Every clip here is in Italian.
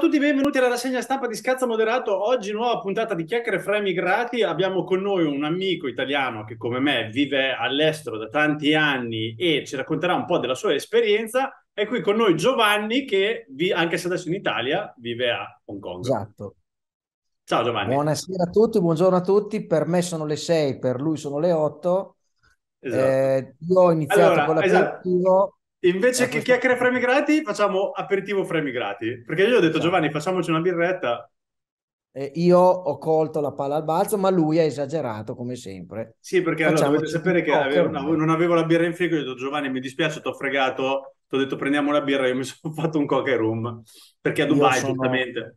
a tutti, benvenuti alla rassegna stampa di Scazzo Moderato. Oggi nuova puntata di Chiacchiere fra emigrati. Abbiamo con noi un amico italiano che come me vive all'estero da tanti anni e ci racconterà un po' della sua esperienza. È qui con noi Giovanni che, vi, anche se adesso in Italia, vive a Hong Kong. Esatto. Ciao Giovanni. Buonasera a tutti, buongiorno a tutti. Per me sono le 6, per lui sono le 8. Esatto. Eh, io ho iniziato allora, con esatto. l'aperitivo. Esatto Invece che questa... chiacchiere fremigrati, facciamo aperitivo fra fremigrati. Perché io ho detto, esatto. Giovanni, facciamoci una birretta. Eh, io ho colto la palla al balzo, ma lui ha esagerato come sempre. Sì, perché allora dovete sapere che avevo, non avevo la birra in frigo. Io ho detto, Giovanni, mi dispiace, ti ho fregato. Ti ho detto, prendiamo la birra. Io mi sono fatto un coca rum. Perché a Dubai, sono... giustamente.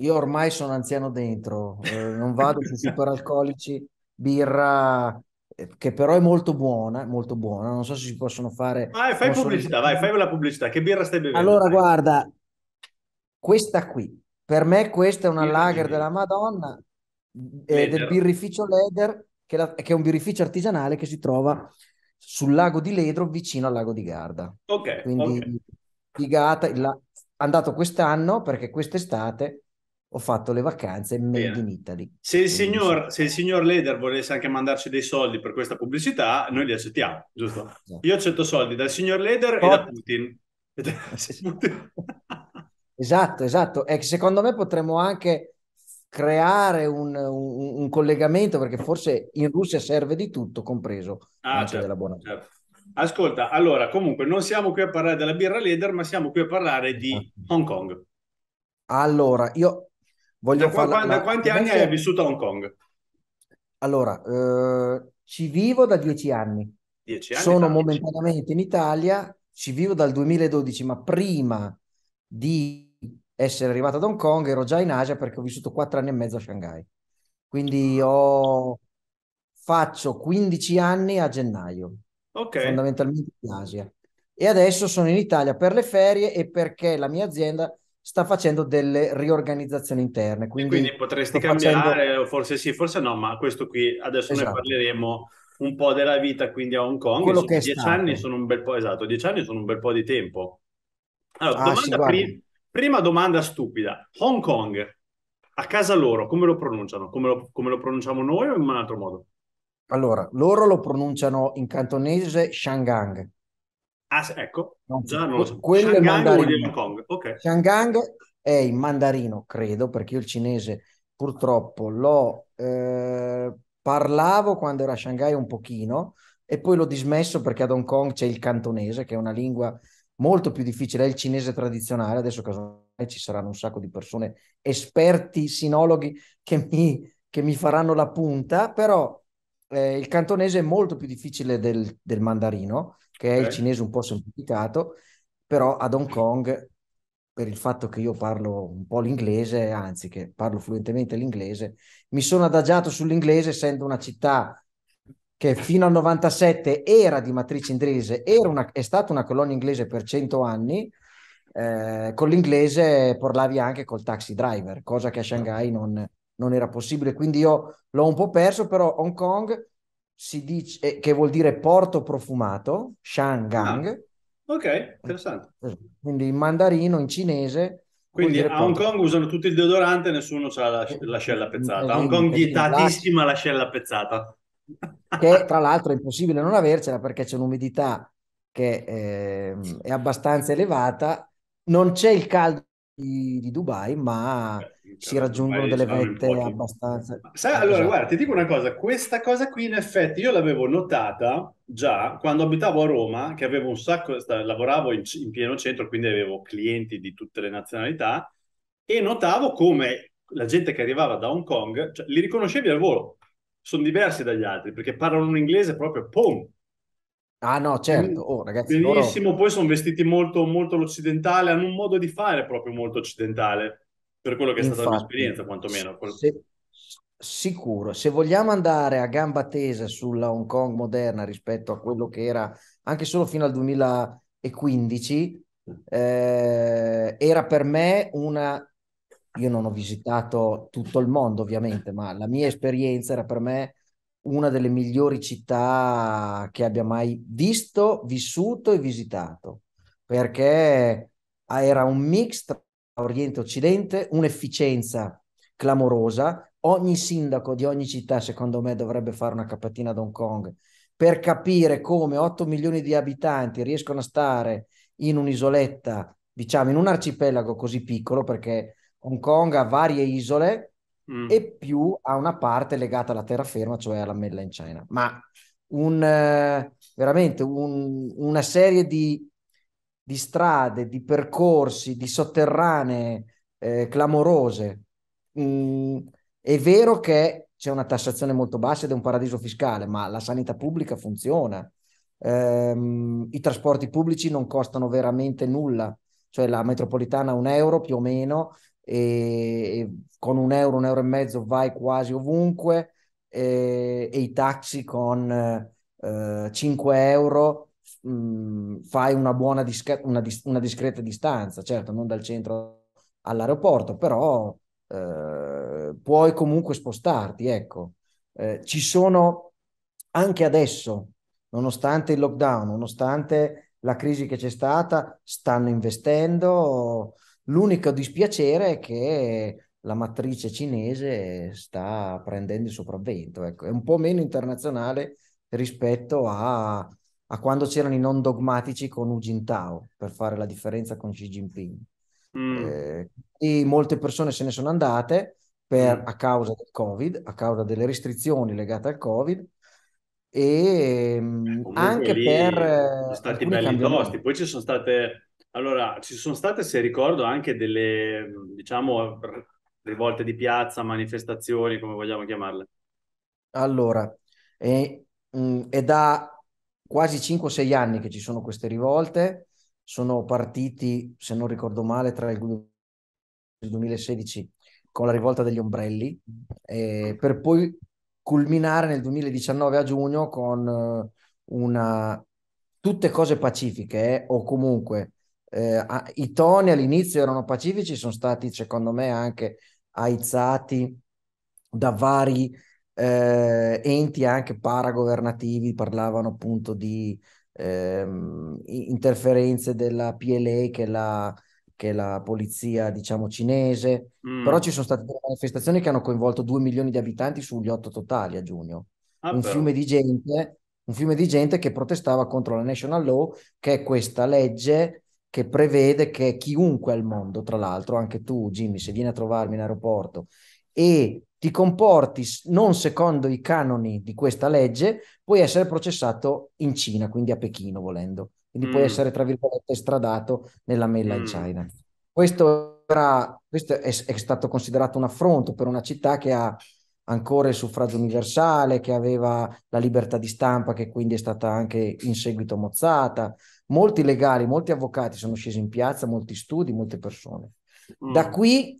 Io ormai sono anziano dentro, eh, non vado sui superalcolici, birra eh, che però è molto buona, molto buona, non so se si possono fare... Vai, fai pubblicità, fare... vai, fai la pubblicità, che birra stai bevendo? Allora, vai. guarda, questa qui, per me questa è una Birra lager della Madonna, eh, del birrificio Leder, che, la, che, è un birrificio artigianale che si trova sul lago di Ledro, vicino al lago di Garda. Ok, Quindi, okay. Figata, l'ha andato quest'anno, perché quest'estate ho fatto le vacanze made eh. in Italy. Se il, signor, se il, signor, Leder volesse anche mandarci dei soldi per questa pubblicità, noi li accettiamo, giusto? Esatto. Io accetto soldi dal signor Leder Pot- e da Putin. esatto, esatto. E ecco, secondo me potremmo anche creare un, un, un, collegamento perché forse in Russia serve di tutto, compreso ah, certo, della buona certo. Ascolta, allora comunque non siamo qui a parlare della birra Leder, ma siamo qui a parlare di esatto. Hong Kong. Allora, io Voglio da, farla, da quanti anni invece... hai vissuto a Hong Kong? Allora, eh, ci vivo da dieci anni. Dieci anni Sono momentaneamente in Italia, ci vivo dal 2012, ma prima di essere arrivato ad Hong Kong ero già in Asia perché ho vissuto quattro anni e mezzo a Shanghai. Quindi ah. ho... faccio 15 anni a gennaio, okay. fondamentalmente in Asia. E adesso sono in Italia per le ferie e perché la mia azienda sta facendo delle riorganizzazioni interne. Quindi, quindi potresti cambiare, forse sì, forse no, ma questo qui adesso esatto. ne parleremo un po' della vita quindi a Hong Kong. Quello che dieci stato. anni sono un bel po', esatto, dieci anni sono un bel po' di tempo. Allora, ah, domanda sì, pri- prima domanda stupida. Hong Kong, a casa loro, come lo pronunciano? Come lo, come lo pronunciamo noi o in un altro modo? Allora, loro lo pronunciano in cantonese Shangang. Ah, ecco, no, già non lo so. Quello Shanghai è mandarino. Hong Kong. Okay. Shangang è in mandarino, credo, perché io il cinese purtroppo lo eh, parlavo quando era a Shanghai un pochino e poi l'ho dismesso perché ad Hong Kong c'è il cantonese, che è una lingua molto più difficile, è il cinese tradizionale, adesso casomai ci saranno un sacco di persone esperti, sinologhi che mi, che mi faranno la punta, però eh, il cantonese è molto più difficile del, del mandarino che è okay. il cinese un po' semplificato, però ad Hong Kong, per il fatto che io parlo un po' l'inglese, anzi che parlo fluentemente l'inglese, mi sono adagiato sull'inglese essendo una città che fino al 97 era di matrice inglese, una, è stata una colonia inglese per 100 anni, eh, con l'inglese parlavi anche col taxi driver, cosa che a ah. Shanghai non, non era possibile. Quindi io l'ho un po' perso, però Hong Kong si dice, eh, che vuol dire porto profumato, Shangang. Ah, ok, interessante. Eh, quindi in mandarino, in cinese. Quindi a Hong porto. Kong usano tutti il deodorante e nessuno sa la, eh, l'ascella pezzata. Esatto, a Hong Kong vietatissima l'ascella pezzata. Che tra l'altro è impossibile non avercela perché c'è un'umidità che è, ehm, è abbastanza elevata. Non c'è il caldo di, di Dubai, ma... Okay si raggiungono delle vette abbastanza. Sai, allora, esatto. guarda, ti dico una cosa: questa cosa qui, in effetti, io l'avevo notata già quando abitavo a Roma, che avevo un sacco, lavoravo in, in pieno centro, quindi avevo clienti di tutte le nazionalità, e notavo come la gente che arrivava da Hong Kong cioè, li riconoscevi al volo. Sono diversi dagli altri perché parlano un inglese proprio pom, Ah no, certo, oh, ragazzi, Benissimo, loro... poi sono vestiti molto, molto l'occidentale, hanno un modo di fare proprio molto occidentale per quello che è Infatti, stata l'esperienza, quantomeno. Se, sicuro, se vogliamo andare a gamba tesa sulla Hong Kong moderna rispetto a quello che era anche solo fino al 2015, eh, era per me una. Io non ho visitato tutto il mondo, ovviamente, ma la mia esperienza era per me una delle migliori città che abbia mai visto, vissuto e visitato, perché era un mix tra Oriente-Occidente, un'efficienza clamorosa. Ogni sindaco di ogni città, secondo me, dovrebbe fare una capatina ad Hong Kong per capire come 8 milioni di abitanti riescono a stare in un'isoletta, diciamo in un arcipelago così piccolo, perché Hong Kong ha varie isole mm. e più ha una parte legata alla terraferma, cioè alla in China. Ma un, eh, veramente un, una serie di di strade, di percorsi, di sotterranee eh, clamorose. Mm, è vero che c'è una tassazione molto bassa ed è un paradiso fiscale, ma la sanità pubblica funziona. Ehm, I trasporti pubblici non costano veramente nulla, cioè la metropolitana un euro più o meno, e, con un euro, un euro e mezzo vai quasi ovunque, e, eh, e i taxi con eh, 5 euro mh, fai una buona disca- una, dis- una, discreta distanza, certo, non dal centro all'aeroporto, però eh, puoi comunque spostarti, ecco. Eh, ci sono anche adesso, nonostante il lockdown, nonostante la crisi che c'è stata, stanno investendo. L'unico dispiacere è che la matrice cinese sta prendendo il sopravvento, ecco. è un po' meno internazionale rispetto a a quando c'erano i non dogmatici con Hu Jintao per fare la differenza con Xi Jinping. Mm. Eh, e molte persone se ne sono andate per, mm. a causa del Covid, a causa delle restrizioni legate al Covid e mm, Comunque anche lì, per... Eh, sono stati belli tosti, poi ci sono state, allora, ci sono state, se ricordo, anche delle, diciamo, rivolte di piazza, manifestazioni, come vogliamo chiamarle. Allora, è, mm, è da quasi 5 6 anni che ci sono queste rivolte, sono partiti, se non ricordo male, tra il 2016 con la rivolta degli ombrelli, eh, per poi culminare nel 2019 a giugno con eh, una... tutte cose pacifiche eh, o comunque eh, i toni all'inizio erano pacifici, sono stati secondo me anche aizzati da vari eh, enti anche paragovernativi parlavano appunto di ehm, interferenze della PLA che è la, che la polizia diciamo cinese, mm. però ci sono state delle manifestazioni che hanno coinvolto 2 milioni di abitanti sugli 8 totali a giugno, ah, un, fiume gente, un fiume di gente che protestava contro la National Law, che è questa legge che prevede che chiunque al mondo, tra l'altro, anche tu, Jimmy, se vieni a trovarmi in aeroporto e ti comporti non secondo i canoni di questa legge, puoi essere processato in Cina, quindi a Pechino volendo. Quindi mm. puoi essere, tra virgolette, stradato nella mela mm. China. Questo, era, questo è, è, stato considerato un affronto per una città che ha ancora il suffragio universale, che aveva la libertà di stampa, che quindi è stata anche in seguito mozzata. Molti legali, molti avvocati sono scesi in piazza, molti studi, molte persone. Mm. Da qui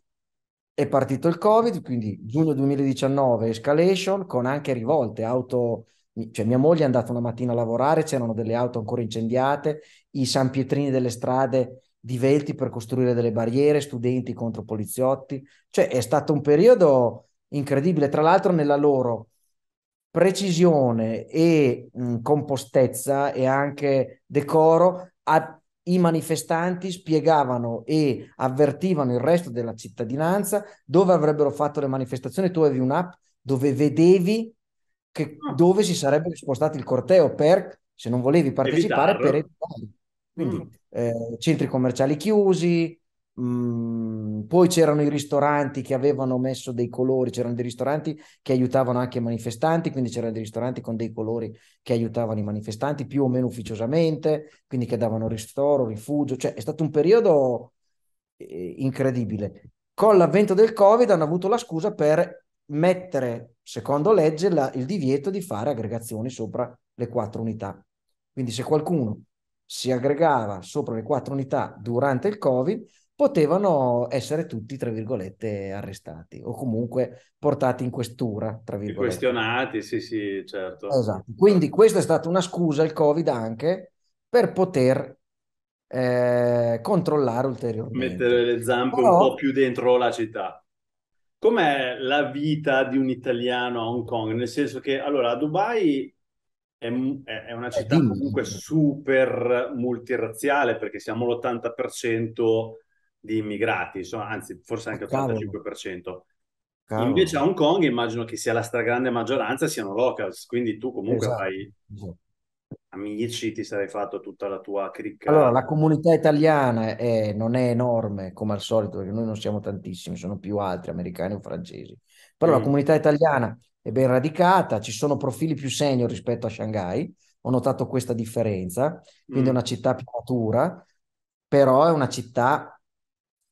è partito il Covid, quindi giugno 2019 escalation con anche rivolte, auto, cioè mia moglie è andata una mattina a lavorare, c'erano delle auto ancora incendiate, i San Pietrini delle strade divelti per costruire delle barriere, studenti contro poliziotti, cioè è stato un periodo incredibile, tra l'altro nella loro precisione e mh, compostezza e anche decoro ha i manifestanti spiegavano e avvertivano il resto della cittadinanza dove avrebbero fatto le manifestazioni. Tu avevi un'app dove vedevi che, ah. dove si sarebbe spostato il corteo per, se non volevi partecipare, evitarlo. per evitare. Quindi mm. eh, centri commerciali chiusi, mh, mm, poi c'erano i ristoranti che avevano messo dei colori, c'erano dei ristoranti che aiutavano anche i manifestanti, quindi c'erano dei ristoranti con dei colori che aiutavano i manifestanti più o meno ufficiosamente, quindi che davano ristoro, rifugio, cioè è stato un periodo eh, incredibile. Con l'avvento del Covid hanno avuto la scusa per mettere, secondo legge, la, il divieto di fare aggregazioni sopra le quattro unità. Quindi se qualcuno si aggregava sopra le quattro unità durante il Covid, potevano essere tutti, tra virgolette, arrestati o comunque portati in questura, tra virgolette. Questionati, sì, sì, certo. Esatto. Quindi questa è stata una scusa, il Covid anche, per poter eh, controllare ulteriormente. Mettere le zampe Però... un po' più dentro la città. Com'è la vita di un italiano a Hong Kong? Nel senso che, allora, a Dubai è, è una città comunque super multirazziale perché siamo l'80% di immigrati, sono, anzi forse anche l'85%. Cavolo. Cavolo. Invece a Hong Kong immagino che sia la stragrande maggioranza siano locals, quindi tu comunque esatto. fai esatto. amici, ti sarei fatto tutta la tua cricca. Allora, la comunità italiana è, non è enorme come al solito, perché noi non siamo tantissimi, sono più altri, americani o francesi. Però mm. la comunità italiana è ben radicata, ci sono profili più senior rispetto a Shanghai, ho notato questa differenza, quindi mm. è una città più matura, però è una città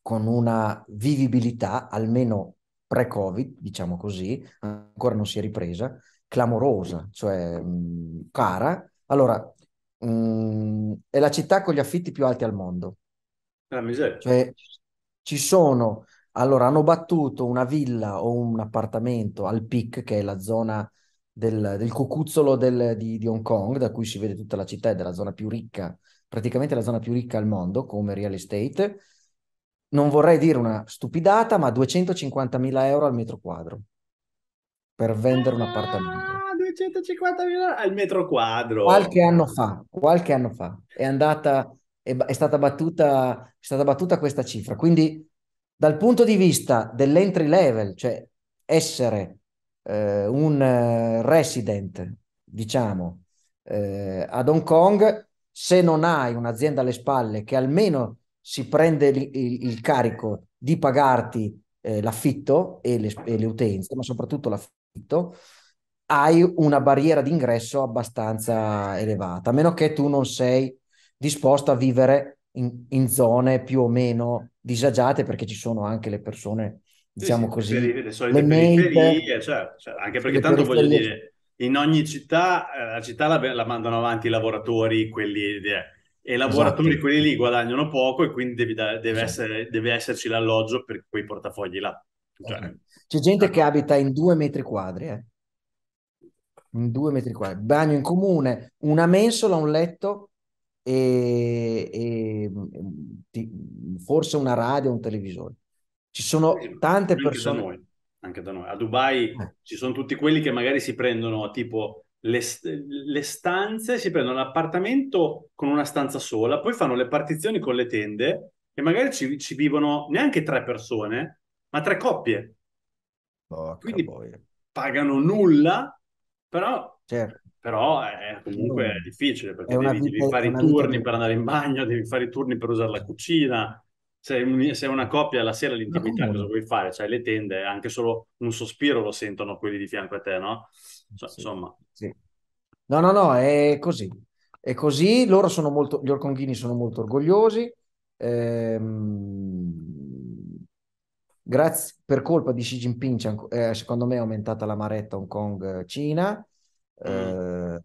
con una vivibilità, almeno pre-Covid, diciamo così, ancora non si è ripresa, clamorosa, cioè mh, mm, cara. Allora, mh, mm, è la città con gli affitti più alti al mondo. La ah, miseria. Cioè, ci sono, allora, hanno battuto una villa o un appartamento al PIC, che è la zona del, del cucuzzolo del, di, di Hong Kong, da cui si vede tutta la città, è della zona più ricca, praticamente la zona più ricca al mondo come real estate, non vorrei dire una stupidata, ma 250.000 euro al metro quadro per vendere un appartamento. Ah, 250.000 al metro quadro. Qualche anno fa, qualche anno fa è andata, è, è, stata, battuta, è stata battuta questa cifra. Quindi dal punto di vista dell'entry level, cioè essere eh, un eh, resident, diciamo, eh, ad Hong Kong, se non hai un'azienda alle spalle che almeno si prende il, il, il carico di pagarti eh, l'affitto e le, e le utenze, ma soprattutto l'affitto, hai una barriera d'ingresso abbastanza elevata, a meno che tu non sei disposto a vivere in, in zone più o meno disagiate, perché ci sono anche le persone, diciamo sì, così, le, le le periferie, cioè, cioè, anche perché tanto voglio dire, in ogni città, eh, la città la, la, mandano avanti i lavoratori, quelli... Eh, e i lavoratori esatto. quelli lì guadagnano poco e quindi devi da, deve, esatto. essere, deve, esserci l'alloggio per quei portafogli là. Cioè, C'è gente ah. che abita in due metri quadri, eh? in due metri quadri, bagno in comune, una mensola, un letto e, e ti, forse una radio, un televisore. Ci sono tante anche persone. Da noi, anche da noi. A Dubai eh. ci sono tutti quelli che magari si prendono tipo le, le, stanze, si prendono un appartamento con una stanza sola, poi fanno le partizioni con le tende e magari ci, ci vivono neanche tre persone, ma tre coppie. Bocca Quindi boia. pagano nulla, però, certo. però è eh, comunque è difficile perché è devi, vita, devi, fare i turni vita. per andare in bagno, devi fare i turni per usare la cucina. Se, un, una coppia la sera l'intimità, cosa vuoi fare? Cioè, le tende, anche solo un sospiro lo sentono quelli di fianco a te, no? insomma. Sì. No, no, no, è così. È così, loro sono molto, gli orconghini sono molto orgogliosi. Ehm, grazie, per colpa di Xi Jinping, eh, secondo me è aumentata la maretta Hong Kong-Cina, eh, mm. eh,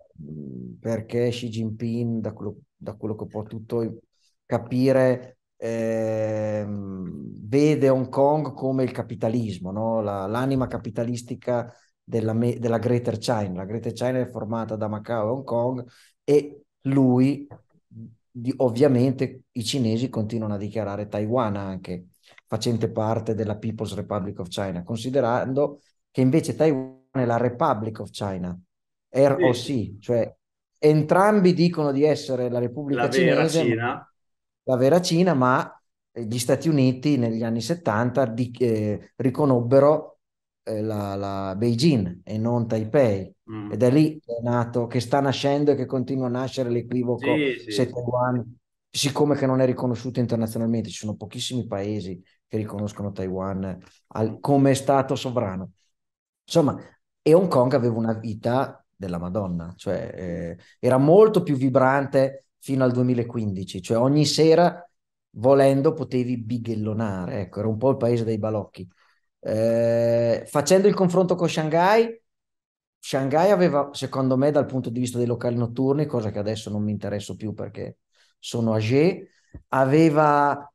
perché Xi Jinping, da quello, da quello che ho potuto capire, eh, vede Hong Kong come il capitalismo, no? la, l'anima capitalistica della, della Greater China. La Greater China è formata da Macao e Hong Kong e lui, ovviamente, i cinesi continuano a dichiarare Taiwan anche facente parte della People's Republic of China, considerando che invece Taiwan è la Republic of China, ROC, sì. cioè entrambi dicono di essere la Repubblica la cinese, Cina. la vera Cina, ma gli Stati Uniti negli anni 70 di, eh, riconobbero eh, la, la, Beijing e non Taipei. Mm. Ed è lì che, è nato, che sta nascendo e che continua a nascere l'equivoco sì, sì, se Taiwan, siccome che non è riconosciuto internazionalmente, ci sono pochissimi paesi che riconoscono Taiwan al, come Stato sovrano. Insomma, e Hong Kong aveva una vita della Madonna, cioè eh, era molto più vibrante fino al 2015, cioè ogni sera volendo potevi bighellonare, ecco, era un po' il paese dei balocchi. Eh, facendo il confronto con Shanghai, Shanghai aveva, secondo me, dal punto di vista dei locali notturni, cosa che adesso non mi interesso più perché sono age, aveva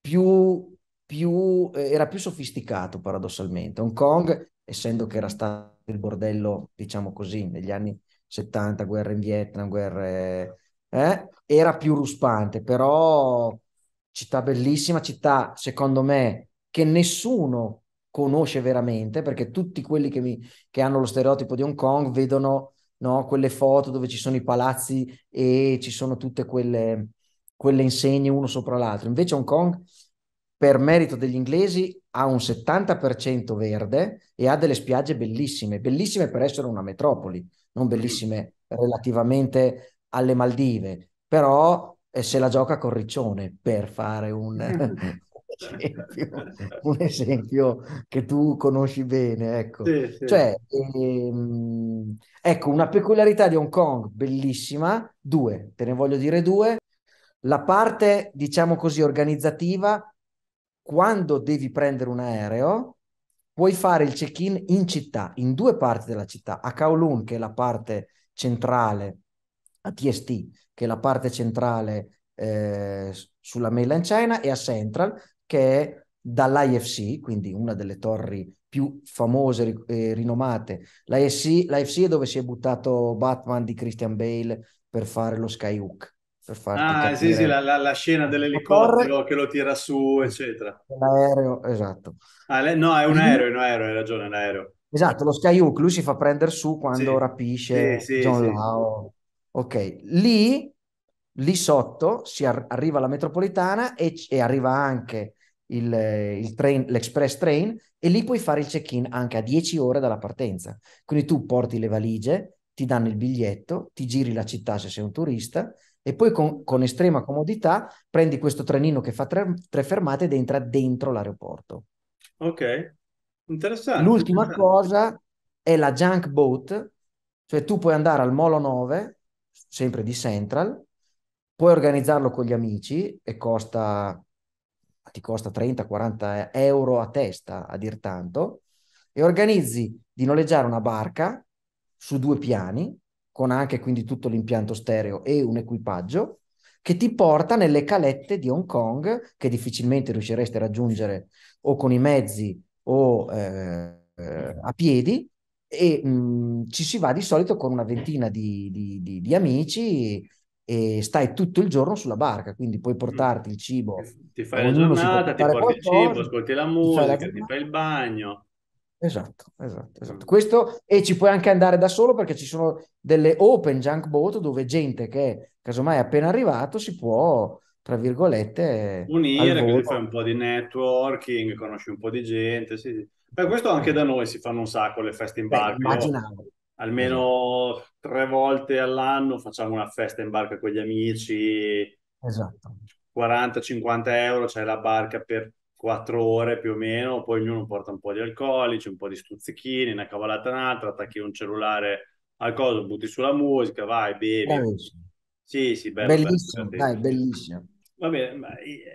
più, più, eh, era più sofisticato paradossalmente. Hong Kong, essendo che era stato il bordello, diciamo così, negli anni 70, guerra in Vietnam, guerre, eh, era più ruspante, però città bellissima, città secondo me che nessuno conosce veramente, perché tutti quelli che, mi, che hanno lo stereotipo di Hong Kong vedono no, quelle foto dove ci sono i palazzi e ci sono tutte quelle, quelle insegne uno sopra l'altro. Invece Hong Kong, per merito degli inglesi, ha un 70% verde e ha delle spiagge bellissime, bellissime per essere una metropoli, non mm. bellissime relativamente alle Maldive, però eh, se la gioca con Riccione per fare un, esempio, un esempio che tu conosci bene, ecco. Sì, sì. Cioè, ehm, ecco, una peculiarità di Hong Kong bellissima, due, te ne voglio dire due. La parte, diciamo così, organizzativa, quando devi prendere un aereo, puoi fare il check-in in città, in due parti della città, a Kowloon, che è la parte centrale, a TST, che è la parte centrale eh, sulla mainland China, e a Central, che è dall'IFC, quindi una delle torri più famose e rinomate. L'IFC, l'IFC è dove si è buttato Batman di Christian Bale per fare lo Skyhook. Per ah, sì, sì, la, la, la, scena dell'elicottero che lo tira su, eccetera. L'aereo, esatto. Ah, le, no, è un aereo, è un aereo, hai ragione, è un aereo. Esatto, lo Skyhook, lui si fa prendere su quando sì. rapisce sì, sì, John Lau. Ok, lì, lì sotto si ar- arriva la metropolitana e, c- e arriva anche il, eh, il train, l'express train e lì puoi fare il check-in anche a 10 ore dalla partenza. Quindi tu porti le valigie, ti danno il biglietto, ti giri la città se sei un turista e poi con, con estrema comodità prendi questo trenino che fa tre, tre fermate ed entra dentro l'aeroporto. Ok, interessante. L'ultima cosa è la junk boat, cioè tu puoi andare al Molo 9, sempre di Central, puoi organizzarlo con gli amici e costa ti costa 30-40 euro a testa a dir tanto, e organizzi di noleggiare una barca su due piani, con anche quindi tutto l'impianto stereo e un equipaggio, che ti porta nelle calette di Hong Kong, che difficilmente riusciresti a raggiungere o con i mezzi o eh, a piedi, e mh, mm, ci si va di solito con una ventina di, di, di, di amici e stai tutto il giorno sulla barca, quindi puoi mm. portarti il cibo ti fai la giornata, ti porti qualcosa, il cibo, ascolti la musica, ti fai, la... ti fai il bagno. Esatto, esatto, esatto. Questo, e ci puoi anche andare da solo perché ci sono delle open junk boat dove gente che casomai è appena arrivato si può, tra virgolette, unire, così fai un po' di networking, conosci un po' di gente. Sì, sì. Beh, questo anche da noi si fanno un sacco le feste in barca. Immaginavo. Almeno tre volte all'anno facciamo una festa in barca con gli amici. Esatto. 40-50 euro, c'è la barca per quattro ore più o meno, poi ognuno porta un po' di alcolici, un po' di stuzzichini, una cavolata un'altra, attacchi un cellulare al coso, butti sulla musica, vai, bevi. Sì, sì, bello, bellissimo, bello. Dai, bellissimo. Va bene,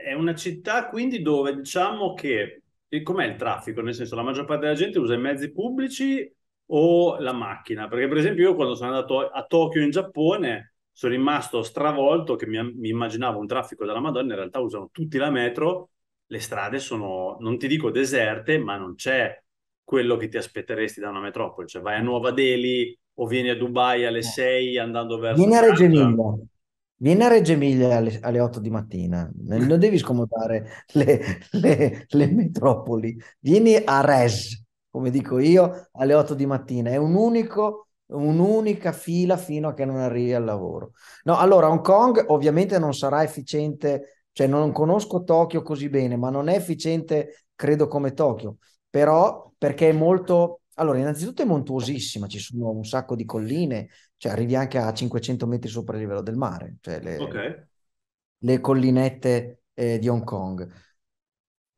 è una città quindi dove diciamo che com'è il traffico? Nel senso, la maggior parte della gente usa i mezzi pubblici o la macchina? Perché, per esempio, io quando sono andato a Tokyo in Giappone sono rimasto stravolto che mi, mi, immaginavo un traffico della Madonna, in realtà usano tutti la metro, le strade sono, non ti dico deserte, ma non c'è quello che ti aspetteresti da una metropoli, cioè vai a Nuova Delhi o vieni a Dubai alle 6 eh. andando verso... Vieni a Reggio Emilia, vieni a Reggio Emilia alle, alle 8 di mattina, non devi scomodare le, le, le metropoli, vieni a Res, come dico io, alle 8 di mattina, è un unico un'unica fila fino a che non arrivi al lavoro. No, allora Hong Kong ovviamente non sarà efficiente, cioè non conosco Tokyo così bene, ma non è efficiente credo come Tokyo, però perché è molto... Allora, innanzitutto è montuosissima, ci sono un sacco di colline, cioè arrivi anche a 500 metri sopra il livello del mare, cioè le, okay. le collinette eh, di Hong Kong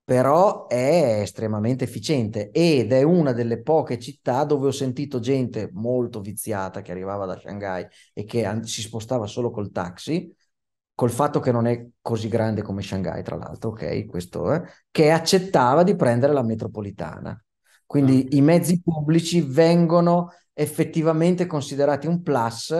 però è estremamente efficiente ed è una delle poche città dove ho sentito gente molto viziata che arrivava da Shanghai e che an- si spostava solo col taxi, col fatto che non è così grande come Shanghai, tra l'altro, ok, questo, eh, che accettava di prendere la metropolitana. Quindi ah. i mezzi pubblici vengono effettivamente considerati un plus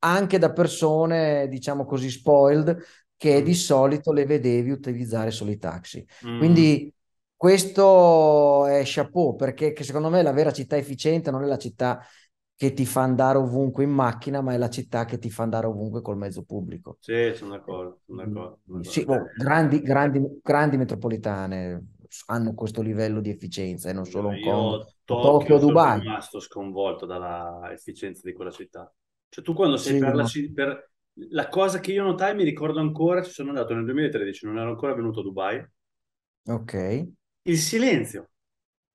anche da persone, diciamo così, spoiled, che mm. di solito le vedevi utilizzare solo i taxi. Mm. Quindi questo è chapeau perché secondo me la vera città efficiente non è la città che ti fa andare ovunque in macchina, ma è la città che ti fa andare ovunque col mezzo pubblico. Sì, sono d'accordo. Sono mm. d'accordo, sono d'accordo. Sì, oh, grandi, grandi, grandi metropolitane hanno questo livello di efficienza e non solo Io, Hong Tokyo, Tokyo Dubai. Sono rimasto sconvolto dalla efficienza di quella città. Cioè tu quando sei sì, per, no. la, per, la cosa che io notai, mi ricordo ancora, ci sono andato nel 2013, non ero ancora venuto a Dubai. Ok. Il silenzio.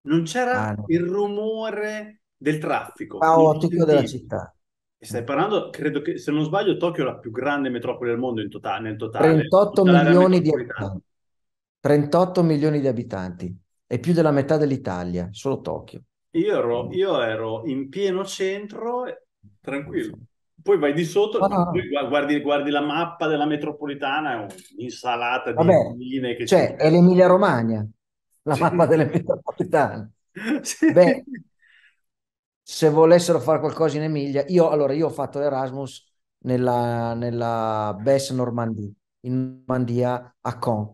Non c'era ah, no. il rumore del traffico. Caotico della città. E stai parlando, credo che, se non sbaglio, Tokyo è la più grande metropoli del mondo in totale, nel totale. 38 milioni di abitanti. 38 milioni di abitanti. E più della metà dell'Italia, solo Tokyo. Io ero, io ero in pieno centro, tranquillo poi vai di sotto, ah. guardi, guardi, la mappa della metropolitana, è un'insalata Vabbè, di linee che cioè, c'è. è l'Emilia Romagna, la sì. mappa della metropolitana. Sì. Beh, se volessero fare qualcosa in Emilia, io allora io ho fatto Erasmus nella, nella Bess Normandie, in Normandia a Caen,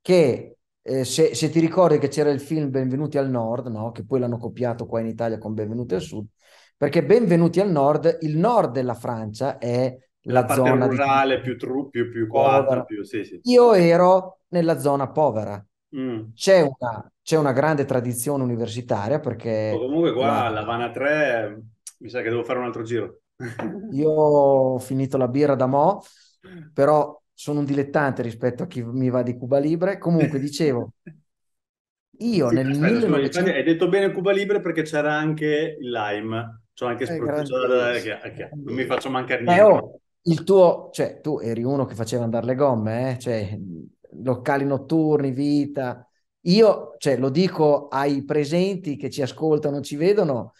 che eh, se, se, ti ricordi che c'era il film Benvenuti al Nord, no? che poi l'hanno copiato qua in Italia con Benvenuti al Sud, perché benvenuti al nord, il nord della Francia è la, la zona rurale, di... più tru, più, più, più sì, sì. Io ero nella zona povera. Mm. C'è, una, c'è, una, grande tradizione universitaria perché... O oh, comunque qua, la... Lavana 3, mi sa che devo fare un altro giro. Io ho finito la birra da mo', però sono un dilettante rispetto a chi mi va di Cuba Libre. Comunque, dicevo, io sì, nel aspetta, 1900... Hai detto bene Cuba Libre perché c'era anche il lime sono anche eh, sprovvigione, che, che, non mi faccio mancare niente. Eh, oh, il tuo, cioè tu eri uno che faceva andare le gomme, eh? cioè, locali notturni, vita. Io cioè, lo dico ai presenti che ci ascoltano, ci vedono,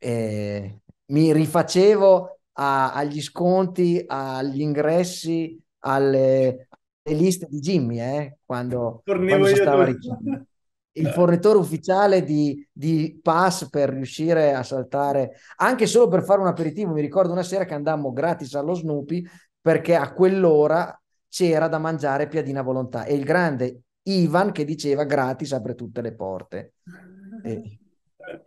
eh, mi rifacevo a, agli sconti, agli ingressi, alle, alle liste di Jimmy, eh, quando, Tornivo quando io stava ricendo il eh. fornitore ufficiale di, di, pass per riuscire a saltare anche solo per fare un aperitivo. Mi ricordo una sera che andammo gratis allo Snoopy perché a quell'ora c'era da mangiare piadina volontà e il grande Ivan che diceva gratis apre tutte le porte e,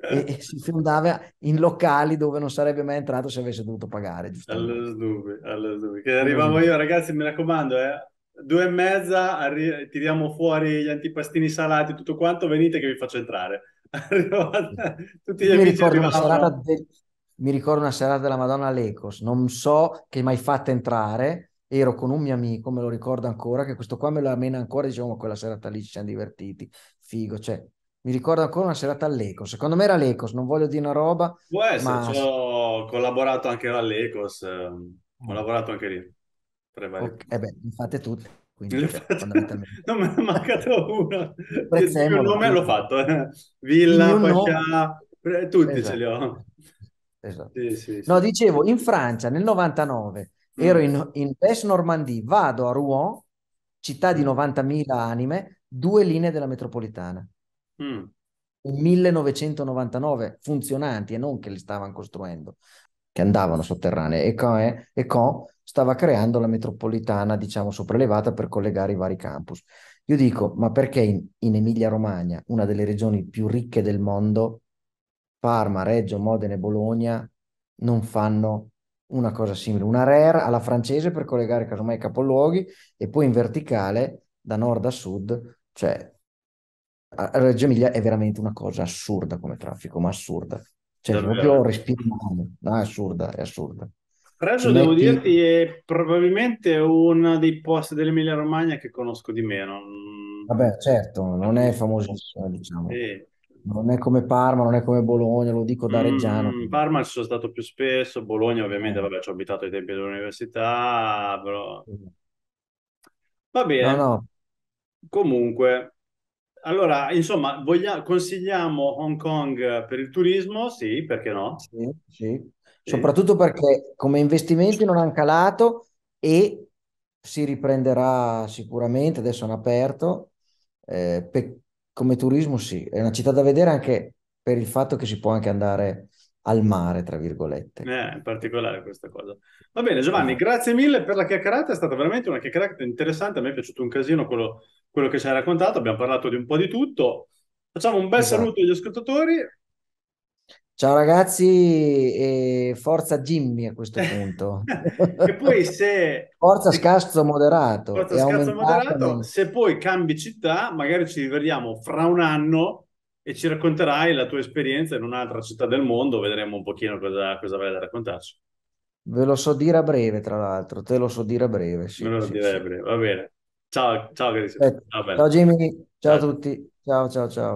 e, e si fondava in locali dove non sarebbe mai entrato se avesse dovuto pagare. Allo Snoopy, allo Snoopy. Che arrivavo io ragazzi, mi raccomando, eh due e mezza, arri- tiriamo fuori gli antipastini salati, tutto quanto, venite che vi faccio entrare. Tutti gli mi amici ricordo una serata de- mi ricordo una serata della Madonna Lecos, non so che mai fatta entrare, ero con un mio amico, me lo ricordo ancora, che questo qua me lo amena ancora, diciamo, quella serata lì ci siamo divertiti, figo, cioè, mi ricordo ancora una serata all'Ecos, secondo me era l'Ecos, non voglio dire una roba. Può essere, ma... ho collaborato anche all'Ecos, ehm, ho mm. lavorato anche lì. Okay. Eh beh, fate tutte. Quindi, cioè, fondamentalmente... no, me ne è mancato uno. Prezzemolo. Il nome l'ho fatto. Eh. Villa, Pascià, no. tutti esatto. ce li ho. Esatto. esatto. Sì, sì, sì. No, dicevo, in Francia nel 99 mm. ero in, in Pes Normandie, vado a Rouen, città di 90.000 mm. anime, due linee della metropolitana. Mm. 1999 funzionanti e non che li stavano costruendo, che andavano sotterranee. E con, eh, e con stava creando la metropolitana, diciamo, sopraelevata per collegare i vari campus. Io dico, ma perché in, in Emilia-Romagna, una delle regioni più ricche del mondo, Parma, Reggio, Modena e Bologna, non fanno una cosa simile, una rare alla francese per collegare casomai i capoluoghi e poi in verticale da nord a sud, cioè Reggio Emilia è veramente una cosa assurda come traffico, ma assurda. Cioè, Davvero? proprio respiriamo, no, è assurda, è assurda. Reggio, Metti... devo dirti, è probabilmente uno dei posti dell'Emilia Romagna che conosco di meno. Mm. Vabbè, certo, non è famosissimo, diciamo. Sì. Non è come Parma, non è come Bologna, lo dico da mm, Reggiano. Parma ci sono stato più spesso, Bologna ovviamente, eh. vabbè, ci ho abitato ai tempi dell'università, però... Va bene. No, no. Comunque, allora, insomma, voglia... consigliamo Hong Kong per il turismo? Sì, perché no? Sì, sì soprattutto perché come investimenti non hanno calato e si riprenderà sicuramente, adesso hanno aperto, eh, pe- come turismo sì, è una città da vedere anche per il fatto che si può anche andare al mare, tra virgolette. Eh, in particolare questa cosa. Va bene, Giovanni, esatto. grazie mille per la chiacchierata, è stata veramente una chiacchierata interessante, a me è piaciuto un casino quello, quello che ci hai raccontato, abbiamo parlato di un po' di tutto. Facciamo un bel esatto. saluto agli ascoltatori, Ciao ragazzi e forza Jimmy a questo punto. e poi se... Forza scazzo moderato. Forza scazzo moderato. Se poi cambi città, magari ci rivediamo fra un anno e ci racconterai la tua esperienza in un'altra città del mondo, vedremo un pochino cosa, cosa avrai da raccontarci. Ve lo so dire a breve, tra l'altro, te lo so dire a breve. Sì, Me lo so sì, dire sì. a breve, va bene. Ciao, ciao, eh, ciao, ciao Jimmy, ciao, ciao a tutti. Ciao, ciao, ciao.